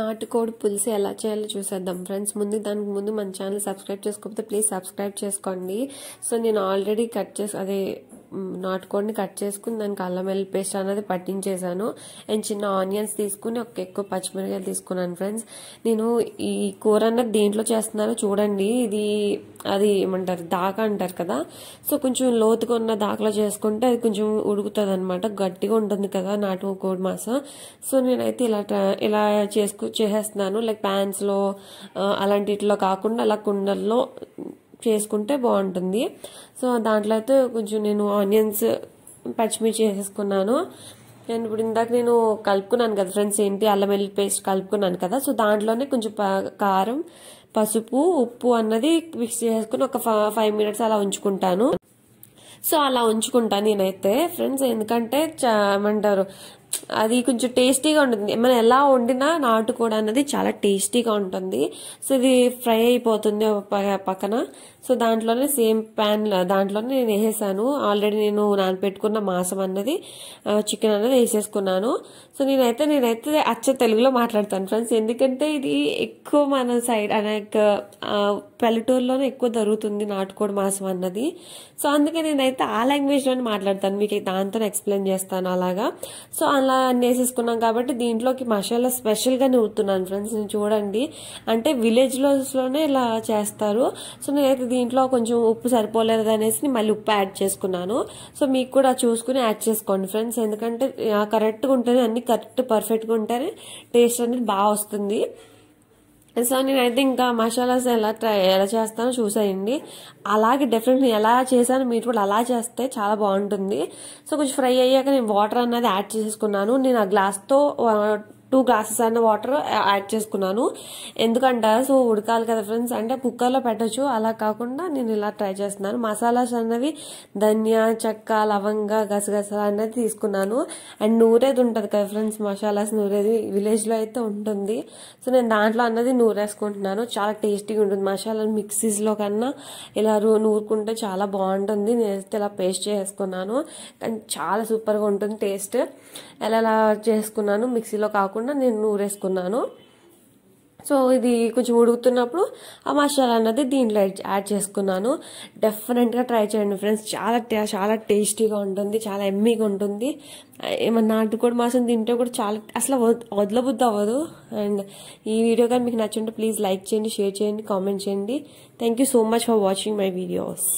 నాటుకోడి పులుసు ఎలా చేయాలో చూసేద్దాం ఫ్రెండ్స్ ముందు దానికి ముందు మన ఛానల్ సబ్స్క్రైబ్ చేసుకోకపోతే ప్లీజ్ సబ్స్క్రైబ్ చేసుకోండి సో నేను ఆల్రెడీ కట్ చేసి అదే నాటుకోడిని కట్ చేసుకుని దానికి అల్లం ఎల్లి పేస్ట్ అనేది పట్టించేసాను అండ్ చిన్న ఆనియన్స్ తీసుకుని ఒక ఎక్కువ పచ్చిమిరకాయలు తీసుకున్నాను ఫ్రెండ్స్ నేను ఈ కూర అన్నది దేంట్లో చేస్తున్నానో చూడండి ఇది అది ఏమంటారు దాకా అంటారు కదా సో కొంచెం లోతుగా ఉన్న దాకలో చేసుకుంటే అది కొంచెం ఉడుకుతుంది అనమాట గట్టిగా ఉంటుంది కదా నాటు కోడి మాసం సో నేనైతే ఇలా ఇలా చేసుకు చేసేస్తున్నాను లైక్ ప్యాన్స్లో అలాంటిలో కాకుండా అలా కుండల్లో చేసుకుంటే బాగుంటుంది సో దాంట్లో అయితే కొంచెం నేను ఆనియన్స్ పచ్చిమిర్చి వేసేసుకున్నాను అండ్ ఇప్పుడు ఇందాక నేను కలుపుకున్నాను కదా ఫ్రెండ్స్ ఏంటి అల్లం వెల్లుల్లి పేస్ట్ కలుపుకున్నాను కదా సో దాంట్లోనే కొంచెం కారం పసుపు ఉప్పు అన్నది మిక్స్ చేసుకుని ఒక ఫైవ్ మినిట్స్ అలా ఉంచుకుంటాను సో అలా ఉంచుకుంటాను నేనైతే ఫ్రెండ్స్ ఎందుకంటే ఏమంటారు అది కొంచెం టేస్టీగా ఉంటుంది మనం ఎలా వండినా నాటుకోడ అనేది చాలా టేస్టీగా ఉంటుంది సో ఇది ఫ్రై అయిపోతుంది పక్కన సో దాంట్లోనే సేమ్ ప్యాన్ దాంట్లోనే నేను వేసేసాను ఆల్రెడీ నేను నానపెట్టుకున్న మాసం అన్నది చికెన్ అనేది వేసేసుకున్నాను సో నేనైతే నేనైతే అచ్చ తెలుగులో మాట్లాడతాను ఫ్రెండ్స్ ఎందుకంటే ఇది ఎక్కువ మన సైడ్ అనేక పల్లెటూరులోనే ఎక్కువ దొరుకుతుంది నాటుకోడి మాసం అన్నది సో అందుకే నేనైతే ఆ లాంగ్వేజ్లోనే మాట్లాడతాను మీకు దాంతో ఎక్స్ప్లెయిన్ చేస్తాను అలాగా సో అలా వేసేసుకున్నాం కాబట్టి దీంట్లోకి మసాలా స్పెషల్గా నూరుతున్నాను ఫ్రెండ్స్ నేను చూడండి అంటే విలేజ్లోనే ఇలా చేస్తారు సో నేనైతే దీంట్లో కొంచెం ఉప్పు సరిపోలేదు అనేసి మళ్ళీ ఉప్పు యాడ్ చేసుకున్నాను సో మీకు కూడా చూసుకుని యాడ్ చేసుకోండి ఫ్రెండ్స్ ఎందుకంటే కరెక్ట్గా ఉంటేనే అన్ని కరెక్ట్ పర్ఫెక్ట్గా ఉంటేనే టేస్ట్ అనేది బాగా వస్తుంది సో నేనైతే ఇంకా మసాలాస్ ఎలా ట్రై ఎలా చేస్తానో చూసేయండి అలాగే నేను ఎలా చేశాను మీరు కూడా అలా చేస్తే చాలా బాగుంటుంది సో కొంచెం ఫ్రై అయ్యాక నేను వాటర్ అన్నది యాడ్ చేసేసుకున్నాను నేను ఆ గ్లాస్తో టూ గ్లాసెస్ అయిన వాటర్ యాడ్ చేసుకున్నాను ఎందుకంటే సో ఉడకాలి కదా ఫ్రెండ్స్ అంటే కుక్కర్లో పెట్టచ్చు అలా కాకుండా నేను ఇలా ట్రై చేస్తున్నాను మసాలాస్ అన్నవి ధనియా చెక్క లవంగ గసగస అనేది తీసుకున్నాను అండ్ నూరేది ఉంటుంది కదా ఫ్రెండ్స్ మసాలాస్ నూరేది విలేజ్లో అయితే ఉంటుంది సో నేను దాంట్లో అన్నది నూరేసుకుంటున్నాను చాలా టేస్టీగా ఉంటుంది మసాలా మిక్సీస్లో కన్నా ఇలా నూరుకుంటే చాలా బాగుంటుంది నేనైతే ఇలా పేస్ట్ చేసుకున్నాను కానీ చాలా సూపర్గా ఉంటుంది టేస్ట్ ఎలా ఇలా చేసుకున్నాను మిక్సీలో కాకుండా కాకుండా నేను నూరేసుకున్నాను సో ఇది కొంచెం ఉడుకుతున్నప్పుడు ఆ మసాలా అన్నది దీంట్లో యాడ్ చేసుకున్నాను డెఫినెట్గా ట్రై చేయండి ఫ్రెండ్స్ చాలా చాలా టేస్టీగా ఉంటుంది చాలా ఎమ్మీగా ఉంటుంది ఏమన్నా నాటుకోడి మాసం తింటే కూడా చాలా అసలు వదలబుద్ధి అవ్వదు అండ్ ఈ వీడియో కానీ మీకు నచ్చుంటే ప్లీజ్ లైక్ చేయండి షేర్ చేయండి కామెంట్ చేయండి thank so much for watching my videos